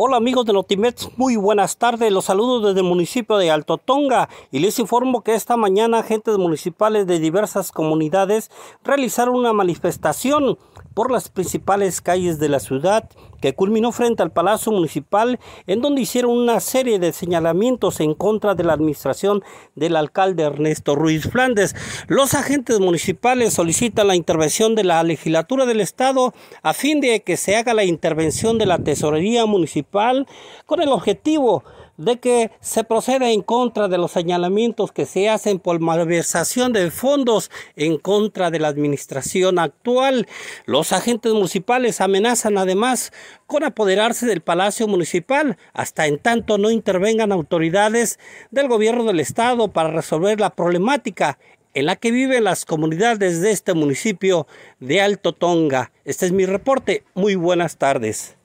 Hola amigos de Notimex, mm. muy buenas tardes. Los saludo desde el municipio de Alto Tonga y les informo que esta mañana agentes municipales de diversas comunidades realizaron una manifestación por las principales calles de la ciudad que culminó frente al Palacio Municipal, en donde hicieron una serie de señalamientos en contra de la administración del alcalde Ernesto Ruiz Flandes. Los agentes municipales solicitan la intervención de la legislatura del Estado a fin de que se haga la intervención de la tesorería municipal con el objetivo de de que se proceda en contra de los señalamientos que se hacen por malversación de fondos en contra de la administración actual. Los agentes municipales amenazan además con apoderarse del Palacio Municipal hasta en tanto no intervengan autoridades del gobierno del estado para resolver la problemática en la que viven las comunidades de este municipio de Alto Tonga. Este es mi reporte. Muy buenas tardes.